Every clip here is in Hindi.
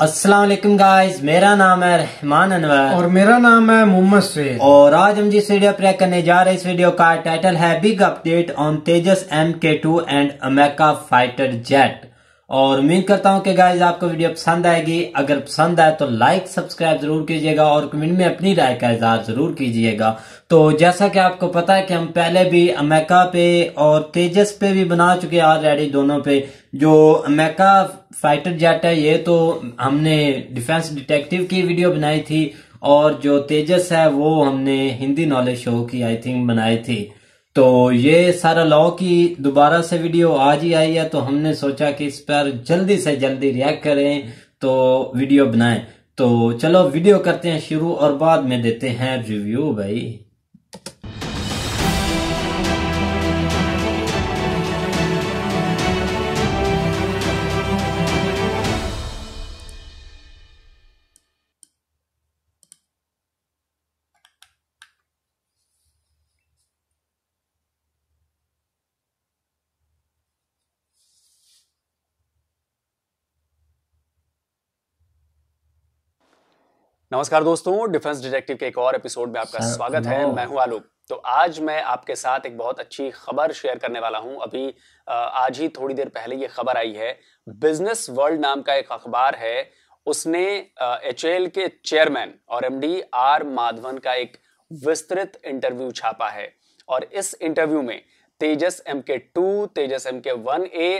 असलम गाइज मेरा नाम है रहमान अनवर और मेरा नाम है मोहम्मद से और आज हम जिस वीडियो प्ले करने जा रहे इस वीडियो का टाइटल है big update on Tejas M K two and America fighter jet और उम्मीद करता हूं कि गाइज आपको वीडियो पसंद आएगी अगर पसंद आए तो लाइक सब्सक्राइब जरूर कीजिएगा और कमेंट में अपनी राय का इजहार जरूर कीजिएगा तो जैसा कि आपको पता है कि हम पहले भी अमेका पे और तेजस पे भी बना चुके हैं ऑलरेडी दोनों पे जो अमेका फाइटर जेट है ये तो हमने डिफेंस डिटेक्टिव की वीडियो बनाई थी और जो तेजस है वो हमने हिंदी नॉलेज शो की आई थिंक बनाई थी तो ये सारा लॉ की दोबारा से वीडियो आज ही आई है तो हमने सोचा कि इस पर जल्दी से जल्दी रिएक्ट करें तो वीडियो बनाएं तो चलो वीडियो करते हैं शुरू और बाद में देते हैं रिव्यू भाई नमस्कार दोस्तों डिफेंस डिटेक्टिव के एक और एपिसोड में आपका स्वागत है मैं हूं आलोक तो आज मैं आपके साथ एक बहुत अच्छी खबर शेयर करने वाला हूं अभी आज ही थोड़ी देर पहले ये खबर आई है बिजनेस वर्ल्ड नाम का एक अखबार है उसने एच के चेयरमैन और एमडी आर माधवन का एक विस्तृत इंटरव्यू छापा है और इस इंटरव्यू में Tejas M K two Tejas M K one A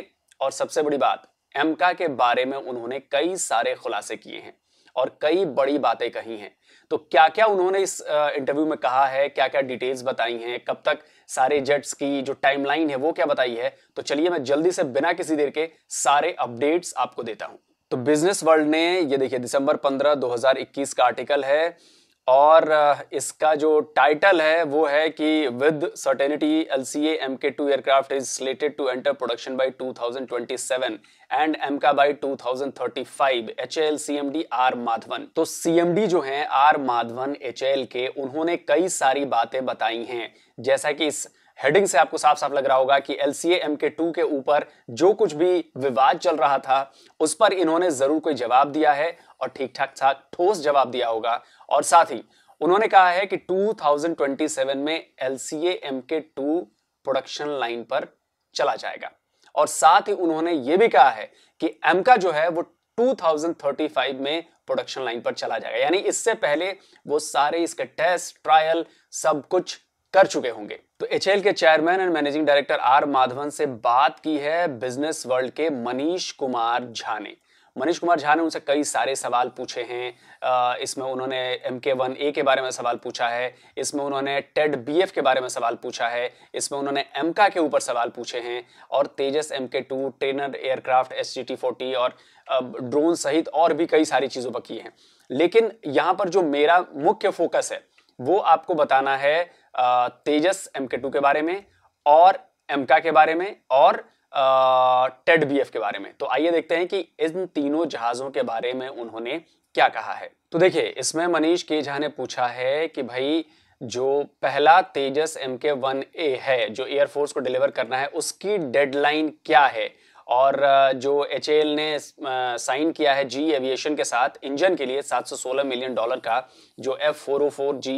और सबसे बड़ी बात एमका के बारे में उन्होंने कई सारे खुलासे किए हैं और कई बड़ी बातें कही हैं तो क्या क्या उन्होंने इस इंटरव्यू में कहा है क्या क्या डिटेल्स बताई हैं कब तक सारे जेट्स की जो टाइमलाइन है वो क्या बताई है तो चलिए मैं जल्दी से बिना किसी देर के सारे अपडेट्स आपको देता हूं तो बिजनेस वर्ल्ड ने ये देखिए दिसंबर 15 2021 का आर्टिकल है और इसका जो टाइटल है वो है कि with certainty L C M K two aircraft is slated to enter production by two thousand twenty seven and AMCA by two thousand thirty five H L C M D R Madhavan तो सी एम डी जो है आर माधवन एच एल के उन्होंने कई सारी बातें बताई हैं जैसा कि इस हेडिंग से आपको साफ साफ लग रहा होगा कि L C M K two के ऊपर जो कुछ भी विवाद चल रहा था उस पर इन्होंने जरूर कोई जवाब दिया है और ठीक ठाक ठाक ठोस जवाब दिया होगा और साथ ही उन्होंने कहा है कि 2027 में L C M K two production line पर चला जाएगा और साथ ही उन्होंने ये भी कहा है कि एम का जो है वो 2035 में प्रोडक्शन लाइन पर चला जाएगा यानी इससे पहले वो सारे इसके टेस्ट ट्रायल सब कुछ कर चुके होंगे तो एच के chairman and managing director R Madhavan से बात की है बिजनेस वर्ल्ड के मनीष कुमार झा ने मनीष कुमार झा ने उनसे कई सारे सवाल पूछे हैं इसमें उन्होंने एम के वन ए के बारे में सवाल पूछा है इसमें उन्होंने टेड बी एफ के बारे में सवाल पूछा है इसमें उन्होंने एमका के ऊपर सवाल पूछे हैं और Tejas M K two trainer aircraft S G T forty और ड्रोन सहित और भी कई सारी चीज़ों पर की हैं लेकिन यहाँ पर जो मेरा मुख्य फोकस है वो आपको बताना है तेजस एम के टू के बारे में और एमका के बारे में और टेड बी के बारे में तो आइए देखते हैं कि इन तीनों जहाज़ों के बारे में उन्होंने क्या कहा है तो देखिए इसमें मनीष के झा ने पूछा है कि भाई जो पहला तेजस एम के वन ए है जो एयरफोर्स को डिलीवर करना है उसकी डेडलाइन क्या है और जो एच ने साइन किया है जी एविएशन के साथ इंजन के लिए 716 मिलियन डॉलर का जो F four O four G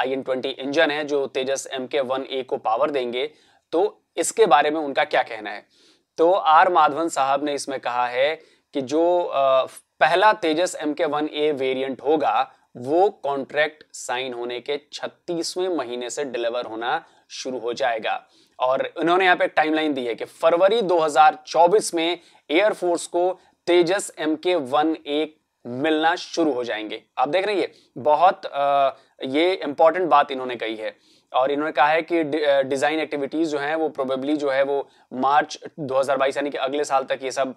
I N twenty engine है जो तेजस एम के वन ए को पावर देंगे तो इसके बारे में उनका क्या कहना है तो आर माधवन साहब ने इसमें कहा है कि जो पहला Tejas M K one A variant होगा वो कॉन्ट्रैक्ट साइन होने के 36वें महीने से डिलीवर होना शुरू हो जाएगा और इन्होंने यहाँ पे टाइमलाइन दी है कि फरवरी 2024 में एयरफोर्स को तेजस एम के वन ए मिलना शुरू हो जाएंगे आप देख रहे हैं बहुत आ, ये इंपॉर्टेंट बात इन्होंने कही है और इन्होंने कहा है कि डिज़ाइन एक्टिविटीज़ जो हैं वो प्रोबेबली जो है वो मार्च 2022 यानी कि अगले साल तक ये सब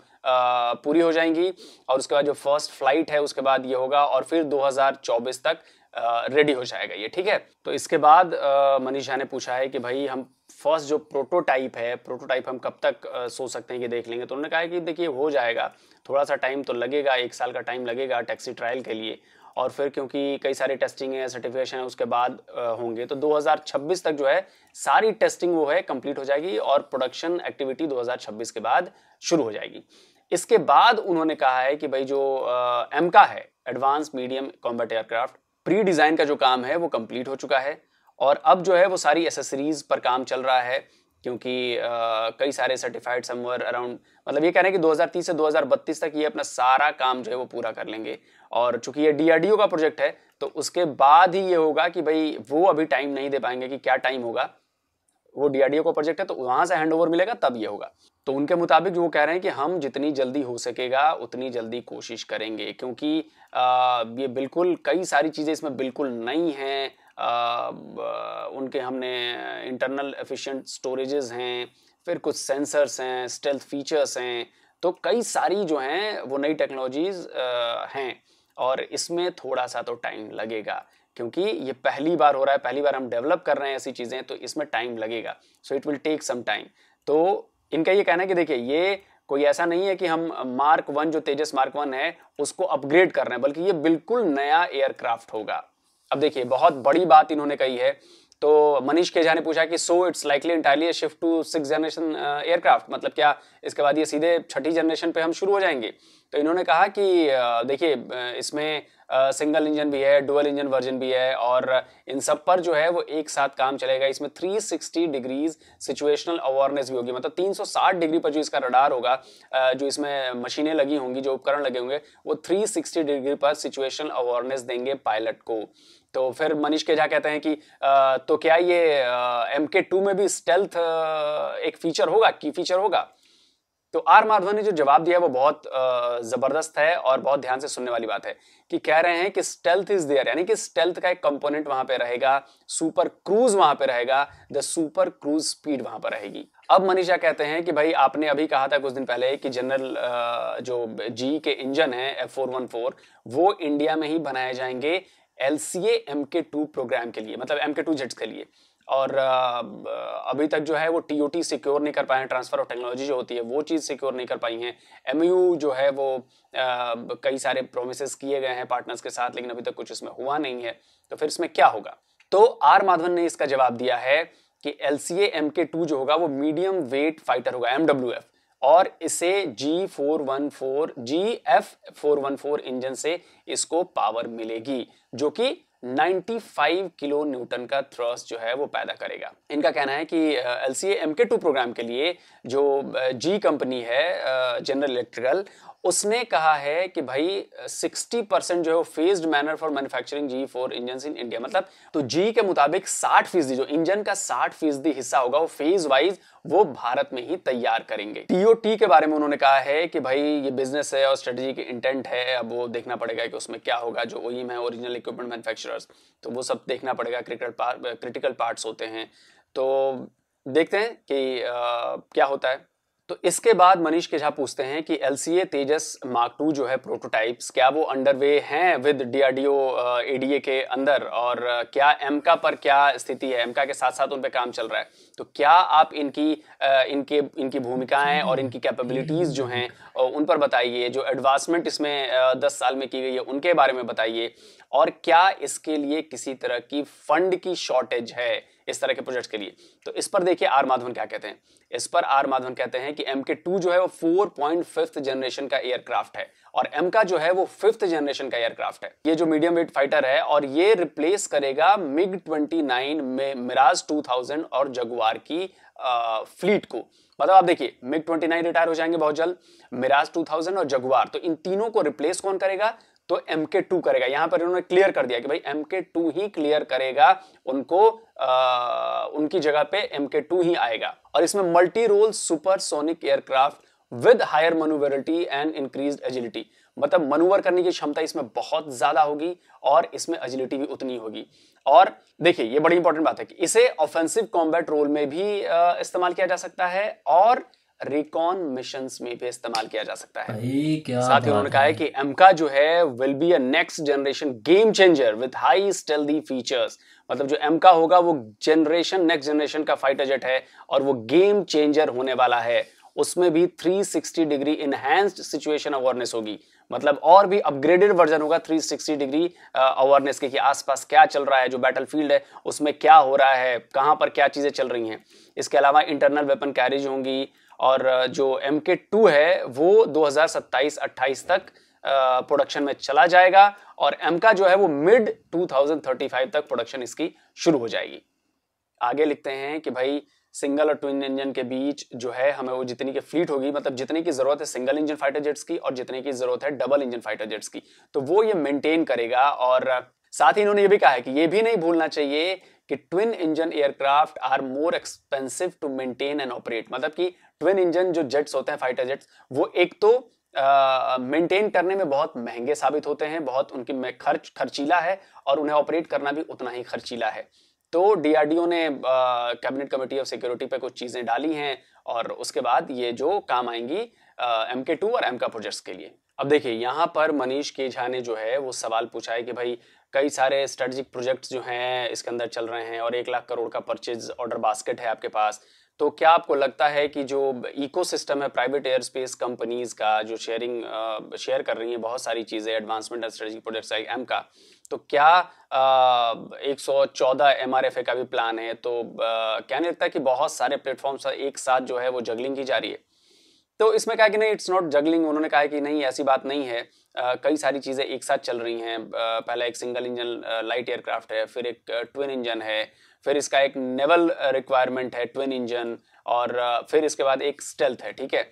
पूरी हो जाएंगी और उसके बाद जो फर्स्ट फ्लाइट है उसके बाद ये होगा और फिर 2024 तक रेडी हो जाएगा ये ठीक है तो इसके बाद मनीष झा ने पूछा है कि भाई हम फर्स्ट जो प्रोटोटाइप है प्रोटोटाइप हम कब तक सोच सकते हैं कि देख लेंगे तो उन्होंने कहा है कि देखिए हो जाएगा थोड़ा सा टाइम तो लगेगा एक साल का टाइम लगेगा टैक्सी ट्रायल के लिए और फिर क्योंकि कई सारे टेस्टिंग है सर्टिफिकेशन है उसके बाद होंगे तो 2026 तक जो है सारी टेस्टिंग वो है कंप्लीट हो जाएगी और प्रोडक्शन एक्टिविटी 2026 के बाद शुरू हो जाएगी इसके बाद उन्होंने कहा है कि भाई जो एम का है advance medium combat aircraft pre design का जो काम है वो कंप्लीट हो चुका है और अब जो है वो सारी एसेसरीज पर काम चल रहा है क्योंकि कई सारे सर्टिफाइड समवर अराउंड मतलब ये कह रहे हैं कि 2030 से 2032 तक ये अपना सारा काम जो है वो पूरा कर लेंगे और चूंकि ये डीआरडीओ का प्रोजेक्ट है तो उसके बाद ही ये होगा कि भाई वो अभी टाइम नहीं दे पाएंगे कि क्या टाइम होगा वो डीआरडीओ का प्रोजेक्ट है तो वहां से हैंड मिलेगा तब ये होगा तो उनके मुताबिक जो वो कह रहे हैं कि हम जितनी जल्दी हो सकेगा उतनी जल्दी कोशिश करेंगे क्योंकि आ, ये बिल्कुल कई सारी चीज़ें इसमें बिल्कुल नई हैं उनके हमने इंटरनल एफिशिएंट स्टोरेजेस हैं फिर कुछ सेंसर्स हैं स्टेल्थ फीचर्स हैं तो कई सारी जो हैं वो नई टेक्नोलॉजीज़ हैं और इसमें थोड़ा सा तो टाइम लगेगा क्योंकि ये पहली बार हो रहा है पहली बार हम डेवलप कर रहे हैं ऐसी चीज़ें तो इसमें टाइम लगेगा so it will take some time तो इनका ये कहना है कि देखिए ये कोई ऐसा नहीं है कि हम मार्क वन जो तेजस मार्क वन है उसको अपग्रेड कर रहे हैं बल्कि ये बिल्कुल नया एयरक्राफ्ट होगा अब देखिए बहुत बड़ी बात इन्होंने कही है तो मनीष केजा ने पूछा कि so it's likely entirely shift to six generation aircraft मतलब क्या इसके बाद ये सीधे छठी जनरेशन पे हम शुरू हो जाएंगे तो इन्होंने कहा कि देखिए इसमें सिंगल इंजन भी है डुअल इंजन वर्जन भी है और इन सब पर जो है वो एक साथ काम चलेगा इसमें 360 डिग्रीज सिचुएशनल अवेयरनेस भी होगी मतलब 360 डिग्री पर जो इसका रडार होगा जो इसमें मशीनें लगी होंगी जो उपकरण लगे होंगे वो 360 डिग्री पर सिचुएशनल अवेयरनेस देंगे पायलट को तो फिर मनीष के झा कहते हैं कि तो क्या ये एम के टू में भी स्टेल्थ एक फीचर होगा की फीचर होगा तो आर माधवन ने जो जवाब दिया वो बहुत जबरदस्त है और बहुत ध्यान से सुनने वाली बात है कि कह रहे हैं कि स्टेल्थ इज देयर यानी कि स्टेल्थ का एक कंपोनेंट वहां पे रहेगा सुपर क्रूज वहां पे रहेगा द सुपर क्रूज स्पीड वहां पर रहेगी अब मनीषा कहते हैं कि भाई आपने अभी कहा था कुछ दिन पहले कि जनरल जो जी के इंजन है एफ फोर वन फोर वो इंडिया में ही बनाए जाएंगे L C M K two program के लिए मतलब एम के टू जेट्स के लिए और अभी तक जो है वो टी सिक्योर नहीं कर पाए हैं ट्रांसफ़र ऑफ टेक्नोलॉजी जो होती है वो चीज़ सिक्योर नहीं कर पाई हैं एम जो है वो कई सारे प्रोमिस किए गए हैं पार्टनर्स के साथ लेकिन अभी तक कुछ इसमें हुआ नहीं है तो फिर इसमें क्या होगा तो आर माधवन ने इसका जवाब दिया है कि L C M K two जो होगा वो मीडियम वेट फाइटर होगा एम डब्ल्यू एफ और इसे G four one four G F four one four engine से इसको पावर मिलेगी जो कि 95 किलो न्यूटन का थ्रस्ट जो है वो पैदा करेगा इनका कहना है कि L C M K two program के लिए जो जी कंपनी है जनरल इलेक्ट्रिकल उसने कहा है कि भाई 60 परसेंट जो है वो phased manner for manufacturing G four engine in India मतलब तो जी के मुताबिक 60 फीसदी जो इंजन का 60 फीसदी हिस्सा होगा वो फेज वाइज वो भारत में ही तैयार करेंगे टीओटी के बारे में उन्होंने कहा है कि भाई ये बिजनेस है और स्ट्रेटेजिक इंटेंट है अब वो देखना पड़ेगा कि उसमें क्या होगा जो ओईम है ओरिजिनल इक्विपमेंट मैन्युफैक्चरर्स तो वो सब देखना पड़ेगा क्रिकेट पार्ट क्रिटिकल पार्ट्स होते हैं तो देखते हैं कि आ, क्या होता है तो इसके बाद मनीष के झा पूछते हैं कि एल तेजस मार्क टू जो है प्रोटोटाइप्स क्या वो अंडरवे हैं विद डी ए के अंदर और uh, क्या एमका पर क्या स्थिति है एमका के साथ साथ उन पर काम चल रहा है तो क्या आप इनकी uh, इनके इनकी भूमिकाएं और इनकी कैपेबिलिटीज़ जो हैं uh, उन पर बताइए जो एडवांसमेंट इसमें दस साल में की गई है उनके बारे में बताइए और क्या इसके लिए किसी तरह की फंड की शॉर्टेज है इस तरह के प्रोजेक्ट के लिए तो इस पर देखिए आर माधवन क्या कहते हैं इस पर आर माधवन कहते हैं कि एम के टू जो है वो फोर पॉइंट फिफ्थ जनरेशन का एयरक्राफ्ट है और एम का जो है वो फिफ्थ जनरेशन का एयरक्राफ्ट है ये जो मीडियम वेट फाइटर है और ये रिप्लेस करेगा मिग ट्वेंटी नाइन में मिराज टू थाउजेंड और जगुआर की आ, फ्लीट को मतलब आप देखिए मिग 29 रिटायर हो जाएंगे बहुत जल्द मिराज 2000 और जगुआर तो इन तीनों को रिप्लेस कौन करेगा तो एम के टू करेगा यहां पर उन्होंने क्लियर कर दिया कि भाई M K to he clear करेगा उनको आ, उनकी जगह पे एम के टू ही आएगा और इसमें multi role supersonic aircraft with higher manoeuvrability and increase agility मतलब मनुवर करने की क्षमता इसमें बहुत ज्यादा होगी और इसमें एजिलिटी भी उतनी होगी और देखिए ये बड़ी इंपॉर्टेंट बात है कि इसे ऑफेंसिव कॉम्बैट रोल में भी इस्तेमाल किया जा सकता है और रिकॉन मिशन में भी इस्तेमाल किया जा सकता है साथ ही उन्होंने कहा है कि एमका जो है will be a next generation game changer with high stealthy features मतलब जो एमका होगा वो जनरेशन नेक्स्ट जनरेशन का फाइटर जेट है और वो गेम चेंजर होने वाला है उसमें भी 360 डिग्री इनहेंस्ड सिचुएशन अवेयरनेस होगी मतलब और भी अपग्रेडेड वर्जन होगा 360 डिग्री अवेयरनेस के कि आसपास क्या चल रहा है जो बैटलफील्ड है उसमें क्या हो रहा है कहां पर क्या चीजें चल रही हैं इसके अलावा इंटरनल वेपन कैरिज होंगी और जो एम के टू है वो 2027-28 तक प्रोडक्शन में चला जाएगा और एम का जो है वो मिड 2035 तक प्रोडक्शन इसकी शुरू हो जाएगी आगे लिखते हैं कि भाई सिंगल और ट्विन इंजन के बीच जो है हमें वो जितनी की फ्लीट होगी मतलब जितने की जरूरत है सिंगल इंजन फाइटर जेट्स की और जितने की जरूरत है डबल इंजन फाइटर जेट्स की तो वो ये मेंटेन करेगा और साथ ही इन्होंने ये भी कहा है कि ये भी नहीं भूलना चाहिए कि twin engine aircraft are more expensive to maintain and operate मतलब कि ट्विन इंजन जो जेट्स होते हैं फाइटर जेट्स वो एक तो मेंटेन uh, करने में बहुत महंगे साबित होते हैं बहुत उनकी खर्च खर्चीला है और उन्हें ऑपरेट करना भी उतना ही खर्चीला है तो डीआरडीओ ने कैबिनेट कमेटी ऑफ सिक्योरिटी पे कुछ चीजें डाली हैं और उसके बाद ये जो काम आएंगी एम के टू और एम का प्रोजेक्ट्स के लिए अब देखिए यहाँ पर मनीष के झा ने जो है वो सवाल पूछा है कि भाई कई सारे स्ट्रेटजिक प्रोजेक्ट्स जो हैं इसके अंदर चल रहे हैं और एक लाख करोड़ का परचेज ऑर्डर बास्केट है आपके पास तो क्या आपको लगता है कि जो इकोसिस्टम है प्राइवेट एयर स्पेस कंपनीज का जो शेयरिंग शेयर कर रही है बहुत सारी चीज़ें advancement and strategic projects I AMCA तो क्या एक सौ चौदह एम आर एफ ए का भी प्लान है तो आ, क्या नहीं लगता कि बहुत सारे प्लेटफॉर्म्स एक साथ जो है वो जगलिंग की जा रही है तो इसमें कहा कि नहीं इट्स नॉट जगलिंग उन्होंने कहा कि नहीं ऐसी बात नहीं है कई सारी चीज़ें एक साथ चल रही हैं पहला एक सिंगल इंजन लाइट एयरक्राफ्ट है फिर एक ट्विन इंजन है फिर इसका एक नेवल रिक्वायरमेंट है ट्विन इंजन और फिर इसके बाद एक स्टेल्थ है ठीक है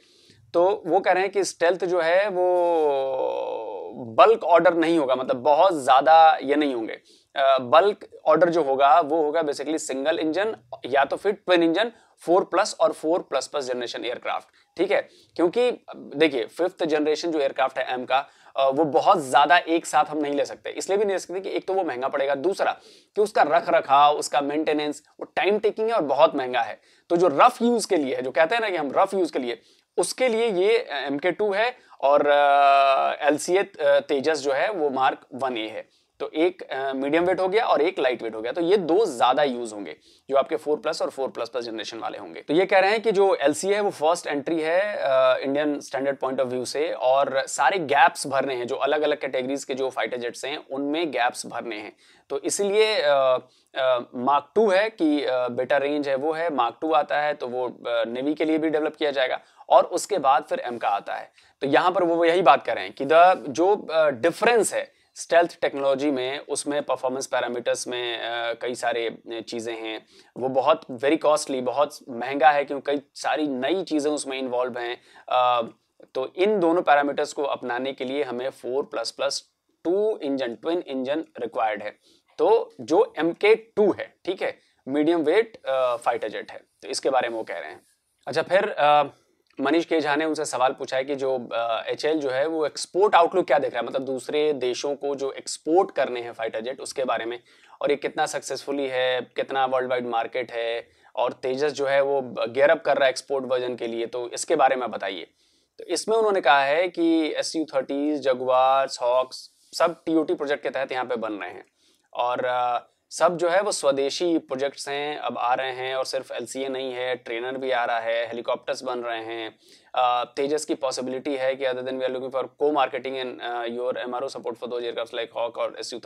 तो वो कह रहे हैं कि स्टेल्थ जो है वो बल्क ऑर्डर नहीं होगा मतलब बहुत ज़्यादा ये नहीं होंगे बल्क ऑर्डर जो होगा वो होगा बेसिकली सिंगल इंजन या तो फिर ट्विन इंजन फोर प्लस और four plus plus generation aircraft ठीक है क्योंकि देखिए फिफ्थ जनरेशन जो एयरक्राफ्ट है एम का वो बहुत ज्यादा एक साथ हम नहीं ले सकते इसलिए भी नहीं ले सकते कि एक तो वो महंगा पड़ेगा दूसरा कि उसका रख रखाव उसका मेंटेनेंस वो टाइम टेकिंग है और बहुत महंगा है तो जो रफ यूज के लिए है जो कहते हैं ना कि हम रफ यूज के लिए उसके लिए ये एम के टू है और एल सी ए तेजस जो है वो मार्क वन ए है तो एक मीडियम वेट हो गया और एक लाइट वेट हो गया तो ये दो ज्यादा यूज होंगे जो आपके फोर प्लस और फोर प्लस प्लस जनरेशन वाले होंगे तो ये कह रहे हैं कि जो एल है वो फर्स्ट एंट्री है Indian standard point of view से और सारे गैप्स भरने हैं जो अलग अलग कैटेगरीज के जो फाइटर जेट्स हैं उनमें गैप्स भरने हैं तो इसलिए मार्क टू है कि बेटा रेंज है वो है मार्क टू आता है तो वो नेवी के लिए भी डेवलप किया जाएगा और उसके बाद फिर एम का आता है तो यहां पर वो यही बात कर रहे हैं कि द जो डिफरेंस है स्टेल्थ टेक्नोलॉजी में उसमें परफॉर्मेंस पैरामीटर्स में कई सारे चीज़ें हैं वो बहुत वेरी कॉस्टली बहुत महंगा है क्योंकि कई सारी नई चीज़ें उसमें इन्वॉल्व हैं तो इन दोनों पैरामीटर्स को अपनाने के लिए हमें four plus plus two engine twin engine required है तो जो एम के टू है ठीक है मीडियम वेट फाइटर जेट है तो इसके बारे में वो कह रहे हैं अच्छा फिर आ, मनीष केझा ने उनसे सवाल पूछा है कि जो एच uh, जो है वो एक्सपोर्ट आउटलुक क्या देख रहा है मतलब दूसरे देशों को जो एक्सपोर्ट करने हैं फाइटर जेट उसके बारे में और ये कितना सक्सेसफुली है कितना वर्ल्ड वाइड मार्केट है और तेजस जो है वो गेयरअप अप कर रहा है एक्सपोर्ट वर्जन के लिए तो इसके बारे में बताइए तो इसमें उन्होंने कहा है कि एस यू थर्टीज हॉक्स सब टी प्रोजेक्ट के तहत यहाँ पे बन रहे हैं और uh, सब जो है वो स्वदेशी प्रोजेक्ट्स हैं अब आ रहे हैं और सिर्फ एल नहीं है ट्रेनर भी आ रहा है हेलीकॉप्टर्स बन रहे हैं तेजस की पॉसिबिलिटी है कि other than we are looking for co marketing and your M support for दो एयरक्राफ्ट लाइक हॉक और एस यू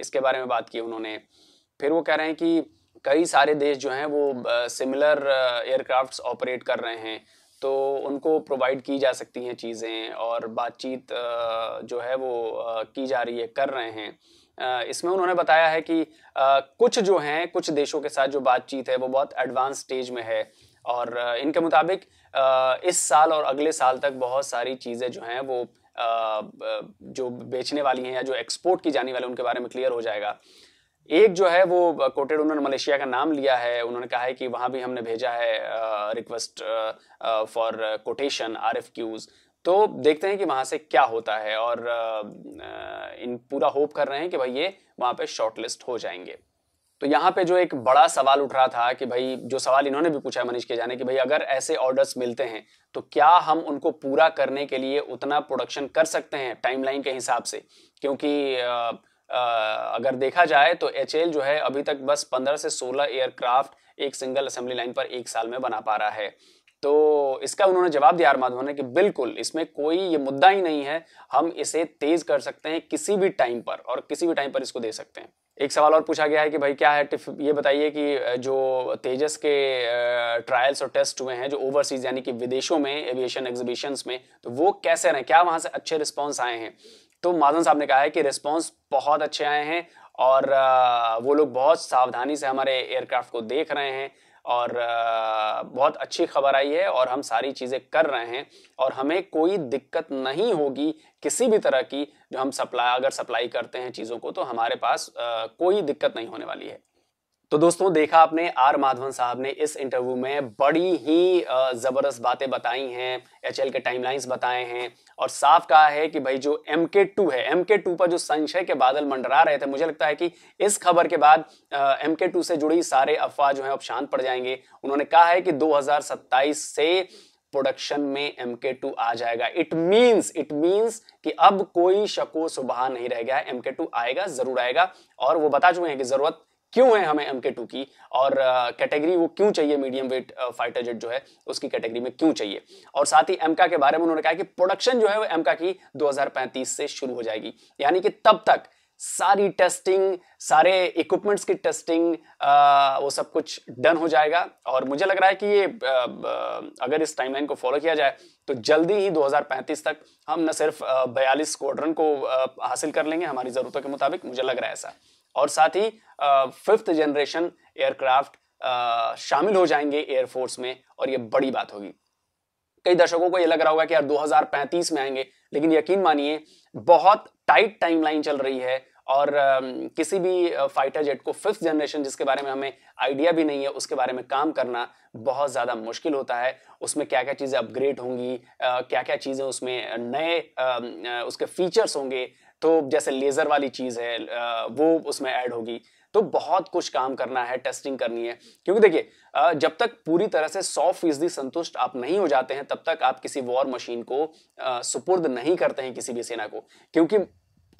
इसके बारे में बात की उन्होंने फिर वो कह रहे हैं कि कई सारे देश जो हैं वो सिमिलर एयरक्राफ्ट ऑपरेट कर रहे हैं तो उनको प्रोवाइड की जा सकती हैं चीज़ें और बातचीत जो है वो की जा रही है कर रहे हैं इसमें उन्होंने बताया है कि कुछ जो हैं कुछ देशों के साथ जो बातचीत है वो बहुत एडवांस स्टेज में है और इनके मुताबिक इस साल और अगले साल तक बहुत सारी चीज़ें जो हैं वो जो बेचने वाली हैं या जो एक्सपोर्ट की जाने वाली उनके बारे में क्लियर हो जाएगा एक जो है वो कोटेड उन्होंने मलेशिया का नाम लिया है उन्होंने कहा है कि वहाँ भी हमने भेजा है request for quotation R F Qs तो देखते हैं कि वहां से क्या होता है और इन पूरा होप कर रहे हैं कि भाई ये वहां पे शॉर्टलिस्ट हो जाएंगे तो यहाँ पे जो एक बड़ा सवाल उठ रहा था कि भाई जो सवाल इन्होंने भी पूछा है मनीष के जाने कि भाई अगर ऐसे ऑर्डर्स मिलते हैं तो क्या हम उनको पूरा करने के लिए उतना प्रोडक्शन कर सकते हैं टाइमलाइन के हिसाब से क्योंकि अगर देखा जाए तो एच जो है अभी तक बस पंद्रह से सोलह एयरक्राफ्ट एक सिंगल असेंबली लाइन पर एक साल में बना पा रहा है तो इसका उन्होंने जवाब दिया आर ने कि बिल्कुल इसमें कोई ये मुद्दा ही नहीं है हम इसे तेज कर सकते हैं किसी भी टाइम पर और किसी भी टाइम पर इसको दे सकते हैं एक सवाल और पूछा गया है कि भाई क्या है टिफ ये बताइए कि जो तेजस के ट्रायल्स और टेस्ट हुए हैं जो ओवरसीज यानी कि विदेशों में एविएशन एग्जीबिशंस में तो वो कैसे रहे क्या वहां से अच्छे रिस्पॉन्स आए हैं तो माधवन साहब ने कहा है कि रिस्पॉन्स बहुत अच्छे आए हैं और वो लोग बहुत सावधानी से हमारे एयरक्राफ्ट को देख रहे हैं और बहुत अच्छी खबर आई है और हम सारी चीज़ें कर रहे हैं और हमें कोई दिक्कत नहीं होगी किसी भी तरह की जो हम सप्लाई अगर सप्लाई करते हैं चीज़ों को तो हमारे पास कोई दिक्कत नहीं होने वाली है तो दोस्तों देखा आपने आर माधवन साहब ने इस इंटरव्यू में बड़ी ही ज़बरदस्त बातें बताई हैं एच के टाइमलाइंस बताए हैं और साफ कहा है कि भाई जो एम के टू है एम के टू पर जो संशय के बादल मंडरा रहे थे मुझे लगता है कि इस खबर के बाद एम के टू से जुड़ी सारे अफवाह जो है अब शांत पड़ जाएंगे उन्होंने कहा है कि दो से प्रोडक्शन में एम के टू आ जाएगा इट मीन्स इट मीन्स कि अब कोई शको सुबह नहीं रह गया एम के टू आएगा जरूर आएगा और वो बता चुके हैं कि जरूरत क्यों है हमें एम के टू की और कैटेगरी वो क्यों चाहिए मीडियम वेट फाइटर जेट जो है उसकी कैटेगरी में क्यों चाहिए और साथ ही एमका के बारे में उन्होंने कहा कि प्रोडक्शन जो है वो एमका की 2035 से शुरू हो जाएगी यानी कि तब तक सारी टेस्टिंग सारे इक्विपमेंट्स की टेस्टिंग आ, वो सब कुछ डन हो जाएगा और मुझे लग रहा है कि ये आ, आ, अगर इस टाइमलाइन को फॉलो किया जाए तो जल्दी ही 2035 तक हम न सिर्फ 42 स्क्वाड्रन को आ, हासिल कर लेंगे हमारी ज़रूरतों के मुताबिक मुझे लग रहा है ऐसा और साथ ही फिफ्थ जनरेशन एयरक्राफ्ट शामिल हो जाएंगे एयरफोर्स में और ये बड़ी बात होगी कई दशकों को ये लग रहा होगा कि यार 2035 में आएंगे लेकिन यकीन मानिए बहुत टाइट टाइमलाइन चल रही है और किसी भी फाइटर जेट को फिफ्थ जनरेशन जिसके बारे में हमें आइडिया भी नहीं है उसके बारे में काम करना बहुत ज़्यादा मुश्किल होता है उसमें क्या क्या चीज़ें अपग्रेड होंगी क्या क्या चीज़ें उसमें नए उसके फीचर्स होंगे तो जैसे लेज़र वाली चीज़ है वो उसमें ऐड होगी तो बहुत कुछ काम करना है टेस्टिंग करनी है क्योंकि देखिए जब तक पूरी तरह से सौ फीसदी संतुष्ट आप नहीं हो जाते हैं तब तक आप किसी वॉर मशीन को सुपुर्द नहीं करते हैं किसी भी सेना को क्योंकि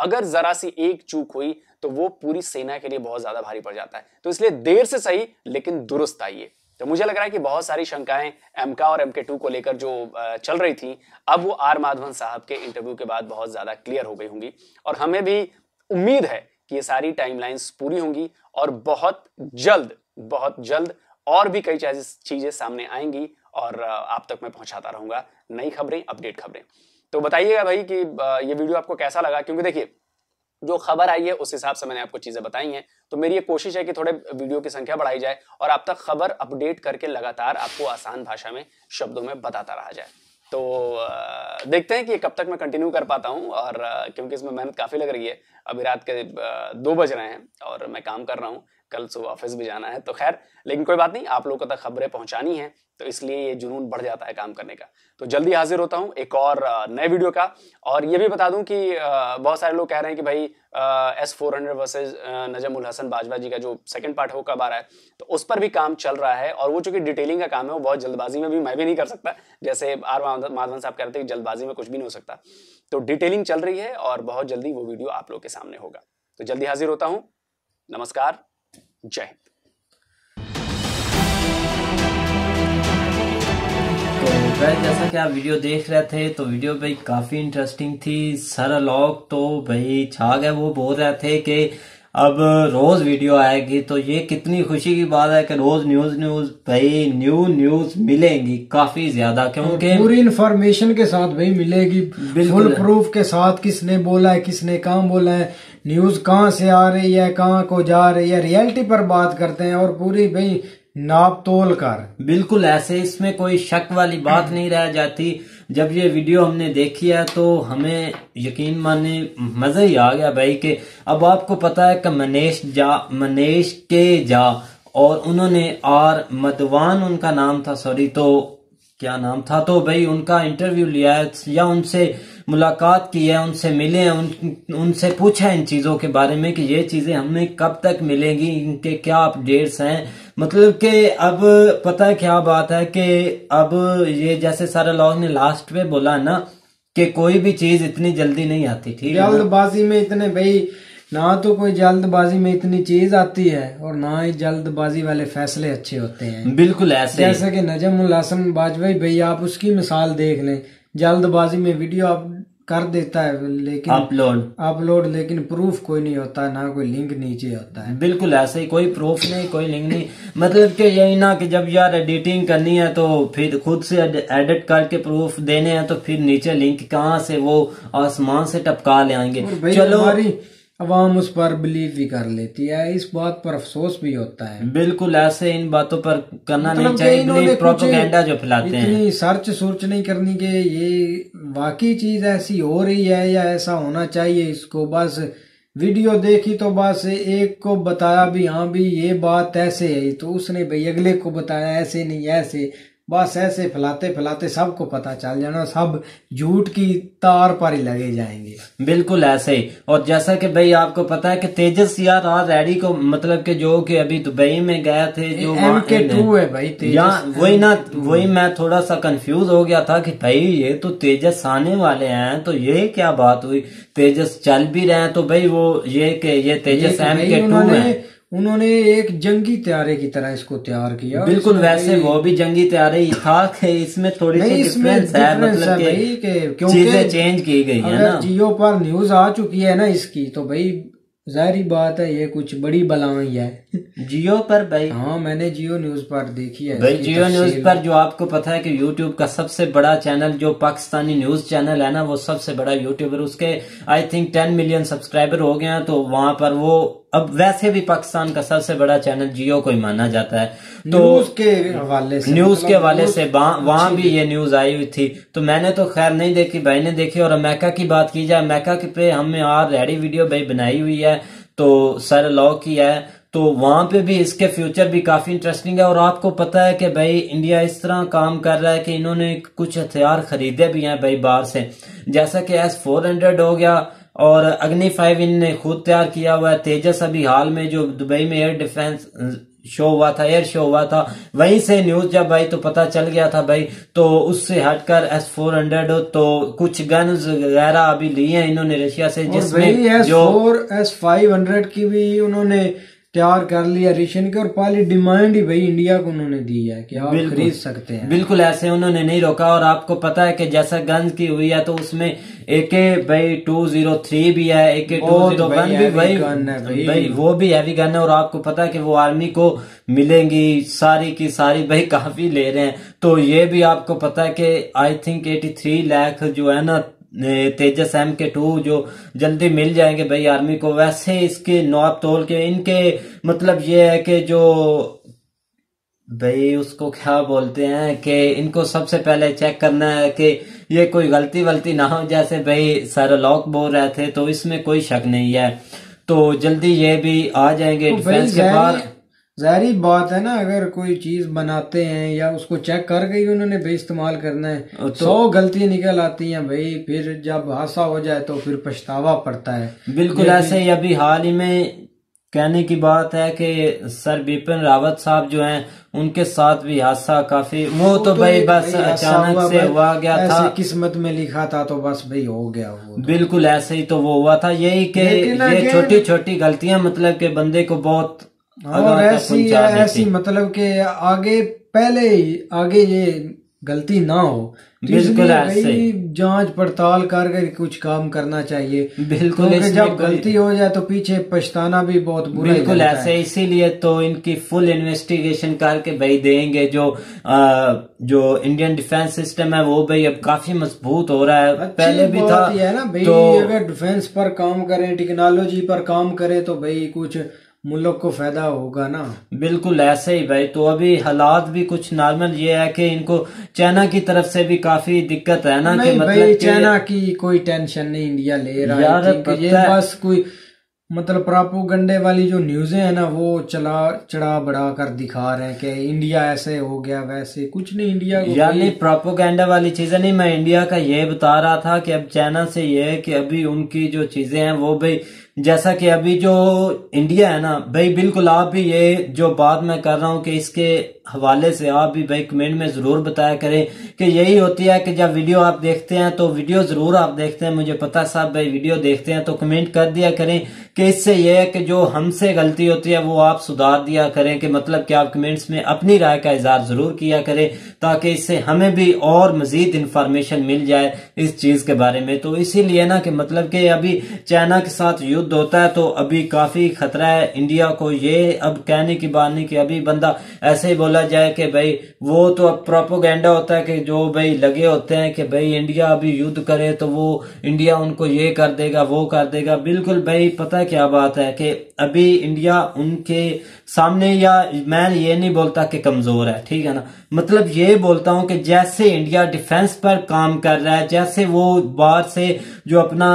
अगर जरा सी एक चूक हुई तो वो पूरी सेना के लिए बहुत ज्यादा भारी पड़ जाता है तो इसलिए देर से सही लेकिन दुरुस्त आइए तो मुझे लग रहा है कि बहुत सारी शंकाएं एमका और एमके टू को लेकर जो चल रही थी अब वो आर माधवन साहब के इंटरव्यू के बाद बहुत ज़्यादा क्लियर हो गई होंगी और हमें भी उम्मीद है कि ये सारी टाइमलाइंस पूरी होंगी और बहुत जल्द बहुत जल्द और भी कई चीज़ें सामने आएंगी और आप तक मैं पहुंचाता रहूंगा नई खबरें अपडेट खबरें तो बताइएगा भाई कि ये वीडियो आपको कैसा लगा क्योंकि देखिए जो खबर आई है उस हिसाब से मैंने आपको चीज़ें बताई हैं तो मेरी ये कोशिश है कि थोड़े वीडियो की संख्या बढ़ाई जाए और आप तक खबर अपडेट करके लगातार आपको आसान भाषा में शब्दों में बताता रहा जाए तो देखते हैं कि कब तक मैं कंटिन्यू कर पाता हूँ और क्योंकि इसमें मेहनत काफ़ी लग रही है अभी रात के दो बज रहे हैं और मैं काम कर रहा हूँ कल सुबह ऑफिस भी जाना है तो खैर लेकिन कोई बात नहीं आप लोगों तक तो खबरें पहुंचानी है तो इसलिए ये जुनून बढ़ जाता है काम करने का तो जल्दी हाजिर होता हूँ एक और नए वीडियो का और ये भी बता दूं कि बहुत सारे लोग कह रहे हैं कि भाई S four hundred versus Najmul Hasan Bajwa ji का जो सेकंड पार्ट है वो कब आ रहा है तो उस पर भी काम चल रहा है और वो चूंकि डिटेलिंग का काम है वो बहुत जल्दबाजी में भी मैं भी नहीं कर सकता जैसे आर माधवन साहब कह थे कि जल्दबाजी में कुछ भी नहीं हो सकता तो डिटेलिंग चल रही है और बहुत जल्दी वो वीडियो आप लोग के सामने होगा तो जल्दी हाजिर होता हूँ नमस्कार जय हिंद तो भाई जैसा कि आप वीडियो देख रहे थे तो वीडियो भाई काफ़ी इंटरेस्टिंग थी सर लॉग तो भाई छा गए वो बोल रहे थे कि अब रोज वीडियो आएगी तो ये कितनी खुशी की बात है कि रोज न्यूज न्यूज भाई न्यू न्यूज मिलेंगी काफी ज्यादा क्योंकि पूरी इन्फॉर्मेशन के साथ भाई मिलेगी बिल्कुल प्रूफ के साथ किसने बोला है किसने काम बोला है न्यूज कहाँ से आ रही है कहाँ को जा रही है रियलिटी पर बात करते हैं और पूरी भाई नाप तोल कर बिल्कुल ऐसे इसमें कोई शक वाली बात नहीं रह जाती जब ये वीडियो हमने देखी है तो हमें यकीन माने मजा ही आ गया भाई के अब आपको पता है कि मनेश जा मनेश के जा और उन्होंने आर मतवान उनका नाम था सॉरी तो क्या नाम था तो भाई उनका इंटरव्यू लिया है या उनसे मुलाकात की है उनसे मिले हैं उन उनसे पूछा है इन चीज़ों के बारे में कि ये चीज़ें हमें कब तक मिलेंगी इनके क्या अपडेट्स हैं मतलब कि अब पता है क्या बात है कि अब ये जैसे सारा लोग ने लास्ट में बोला ना कि कोई भी चीज़ इतनी जल्दी नहीं आती ठीक है जल्दबाजी में इतने भाई ना तो कोई जल्दबाजी में इतनी चीज आती है और ना ही जल्दबाजी वाले फैसले अच्छे होते हैं बिल्कुल ऐसे जैसे कि नजम उलासम बाजवाई भाई आप उसकी मिसाल देख लें जल्दबाजी में वीडियो आप कर देता है लेकिन अपलोड अपलोड लेकिन प्रूफ कोई नहीं होता है ना कोई लिंक नीचे होता है बिल्कुल ऐसे ही कोई प्रूफ नहीं कोई लिंक नहीं मतलब कि यही ना कि जब यार एडिटिंग करनी है तो फिर खुद से एडिट करके प्रूफ देने हैं तो फिर नीचे लिंक कहाँ से वो आसमान से टपका ले आएंगे चलो हमारी अवाम उस पर बिलीव भी कर लेती है इस बात पर अफसोस भी होता है बिल्कुल ऐसे इन बातों पर करना मतलब नहीं चाहिए जो फैलाते हैं सर्च सोच नहीं करनी कि ये वाकई चीज ऐसी हो रही है या ऐसा होना चाहिए इसको बस वीडियो देखी तो बस एक को बताया भी हाँ भी ये बात ऐसे है तो उसने भाई अगले को बताया ऐसे नहीं ऐसे बस ऐसे फैलाते फैलाते सबको पता चल जाना सब झूठ की तार पर ही लगे जाएंगे बिल्कुल ऐसे ही और जैसा कि भाई आपको पता है कि तेजस यार और रेडी को मतलब कि जो कि अभी दुबई में गए थे जो के टू है भाई तेजस वही ना वही मैं थोड़ा सा कंफ्यूज हो गया था कि भाई ये तो तेजस आने वाले हैं तो ये क्या बात हुई तेजस चल भी रहे हैं तो भाई वो ये के ये तेजस एम के टू है उन्होंने एक जंगी त्यारे की तरह इसको तैयार किया बिल्कुल वैसे वो भी जंगी त्यारे ही था कि इसमें थोड़ी सी इसमें मतलब चेंज की गई है ना जियो पर न्यूज आ चुकी है ना इसकी तो भाई जाहरी बात है ये कुछ बड़ी बलाई है जियो पर भाई हाँ मैंने जियो न्यूज पर देखी है भाई जियो न्यूज पर जो आपको पता है कि यूट्यूब का सबसे बड़ा चैनल जो पाकिस्तानी न्यूज चैनल है ना वो सबसे बड़ा यूट्यूबर उसके I think ten million subscriber हो गए हैं तो वहां पर वो अब वैसे भी पाकिस्तान का सबसे बड़ा चैनल जियो को ही माना जाता है तो न्यूज के हवाले से न्यूज के मतलब हवाले से वहां भी ये न्यूज आई हुई थी तो मैंने तो खैर नहीं देखी भाई ने देखी और अमेरिका की बात की जाए अमेरिका पे हमने और रेडी वीडियो भाई बनाई हुई है तो सर लॉ की है तो वहां पे भी इसके फ्यूचर भी काफी इंटरेस्टिंग है और आपको पता है कि भाई इंडिया इस तरह काम कर रहा है कि इन्होंने कुछ हथियार खरीदे भी हैं भाई बाहर से जैसा कि एस फोर हंड्रेड हो गया और अग्नि फाइव इनने खुद तैयार किया हुआ है तेजस अभी हाल में जो दुबई में एयर डिफेंस शो हुआ था एयर शो हुआ था वहीं से न्यूज जब भाई तो पता चल गया था भाई तो उससे हटकर एस फोर हंड्रेड तो कुछ गन्स वगैरह अभी लिए हैं इन्होंने रशिया से जिसमें जो एस फाइव हंड्रेड की भी उन्होंने तैयार कर लिया रेशन के और पहली डिमांड ही भाई इंडिया को उन्होंने दी है कि आप खरीद सकते हैं बिल्कुल ऐसे उन्होंने नहीं रोका और आपको पता है कि जैसा गन्स की हुई है तो उसमें एक भाई टू जीरो थ्री भी है ए टू दो गन भी भाई भाई, भाई वो भी हैवी गन है और आपको पता है कि वो आर्मी को मिलेंगी सारी की सारी भाई काफी ले रहे हैं तो ये भी आपको पता है कि I think eighty three lakh जो है ना तेजस एम के टू जो जल्दी मिल जाएंगे भाई आर्मी को वैसे इसके नौब तोल के इनके मतलब ये है कि जो भाई उसको क्या बोलते हैं कि इनको सबसे पहले चेक करना है कि ये कोई गलती वलती ना हो जैसे भाई सर लॉक बोल रहे थे तो इसमें कोई शक नहीं है तो जल्दी ये भी आ जाएंगे डिफेंस तो के बाहर जाहरी बात है ना अगर कोई चीज बनाते हैं या उसको चेक कर गई उन्होंने भाई इस्तेमाल करना है तो सौ गलतियां निकल आती हैं भाई फिर जब हादसा हो जाए तो फिर पछतावा पड़ता है बिल्कुल ऐसे ही अभी हाल ही में कहने की बात है कि सर बिपिन रावत साहब जो हैं उनके साथ भी हादसा काफी वो तो, तो भाई बस अचानक से हुआ गया था किस्मत में लिखा था तो बस भाई हो गया तो। बिल्कुल ऐसे ही तो वो हुआ था यही कि ये छोटी छोटी गलतियां मतलब के बंदे को बहुत और ऐसी ऐसी मतलब के आगे पहले ही आगे ये गलती ना हो तो बिल्कुल जांच पड़ताल कर कर कुछ काम करना चाहिए बिल्कुल तो जब गलती हो जाए तो पीछे पछताना भी बहुत बुरा बिल्कुल ऐसे इसीलिए तो इनकी फुल इन्वेस्टिगेशन करके भाई देंगे जो आ, जो इंडियन डिफेंस सिस्टम है वो भाई अब काफी मजबूत हो रहा है पहले भी था है ना भाई तो, अगर डिफेंस पर काम करें टेक्नोलॉजी पर काम करें तो भाई कुछ मुल्क को फायदा होगा ना बिल्कुल ऐसे ही भाई तो अभी हालात भी कुछ नॉर्मल ये है कि इनको चाइना की तरफ से भी काफी दिक्कत है ना कि मतलब चाइना की कोई टेंशन नहीं इंडिया ले रहा यार ये बस कोई मतलब गंडे वाली जो न्यूजे है ना वो चला चढ़ा बढ़ा कर दिखा रहे हैं कि इंडिया ऐसे हो गया वैसे कुछ नहीं इंडिया को यानी गंडे वाली चीज़ें नहीं मैं इंडिया का ये बता रहा था कि अब चाइना से ये है कि अभी उनकी जो चीज़ें हैं वो भाई जैसा कि अभी जो इंडिया है ना भाई बिल्कुल आप भी ये जो बात मैं कर रहा हूँ कि इसके हवाले से आप भी भाई कमेंट में ज़रूर बताया करें कि यही होती है कि जब वीडियो आप देखते हैं तो वीडियो ज़रूर आप देखते हैं मुझे पता साहब भाई वीडियो देखते हैं तो कमेंट कर दिया करें कि इससे यह है कि जो हमसे गलती होती है वो आप सुधार दिया करें कि मतलब कि आप कमेंट्स में अपनी राय का इजहार ज़रूर किया करें ताकि इससे हमें भी और मज़ीद इंफॉर्मेशन मिल जाए इस चीज़ के बारे में तो इसीलिए ना कि मतलब कि अभी चाइना के साथ युद्ध होता है तो अभी काफ़ी खतरा है इंडिया को ये अब कहने की बात नहीं कि अभी बंदा ऐसे ही बोला बोला जाए कि भाई वो तो अब प्रोपोगेंडा होता है कि जो भाई लगे होते हैं कि भाई इंडिया अभी युद्ध करे तो वो इंडिया उनको ये कर देगा वो कर देगा बिल्कुल भाई पता है क्या बात है कि अभी इंडिया उनके सामने या मैं ये नहीं बोलता कि कमजोर है ठीक है ना मतलब ये बोलता हूं कि जैसे इंडिया डिफेंस पर काम कर रहा है जैसे वो बाहर से जो अपना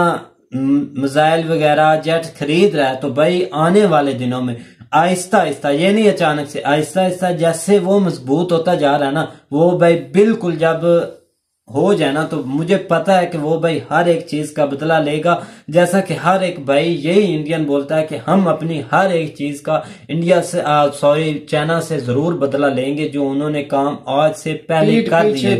मिजाइल वगैरह जेट खरीद रहा है तो भाई आने वाले दिनों में आहिस्ता आहिस्ता ये नहीं अचानक से आहिस्ता आहिस्ता जैसे वो मजबूत होता जा रहा है ना वो भाई बिल्कुल जब हो जाए ना तो मुझे पता है कि वो भाई हर एक चीज का बदला लेगा जैसा कि हर एक भाई यही इंडियन बोलता है कि हम अपनी हर एक चीज का इंडिया से सॉरी चाइना से जरूर बदला लेंगे जो उन्होंने काम आज से पहले कर दिए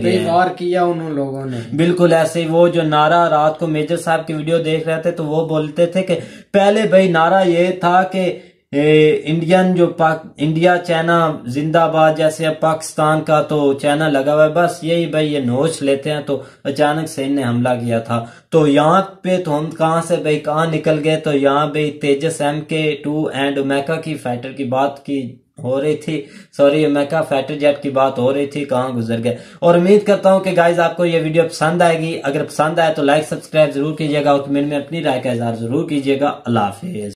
किया उन लोगों ने बिल्कुल ऐसे वो जो नारा रात को मेजर साहब की वीडियो देख रहे थे तो वो बोलते थे कि पहले भाई नारा ये था कि इंडियन जो पाक इंडिया चाइना जिंदाबाद जैसे अब पाकिस्तान का तो चाइना लगा हुआ है बस यही भाई ये नोच लेते हैं तो अचानक से इनने हमला किया था तो यहाँ पे तो हम कहाँ से भाई कहाँ निकल गए तो यहाँ भाई Tejas M K two and AMCA की फाइटर की बात की हो रही थी सॉरी मैका फाइटर जेट की बात हो रही थी कहाँ गुजर गए और उम्मीद करता हूँ कि गाइज आपको ये वीडियो पसंद आएगी अगर पसंद आए तो लाइक सब्सक्राइब जरूर कीजिएगा और कमेंट में अपनी राय का इजहार जरूर कीजिएगा अल्लाह हाफिज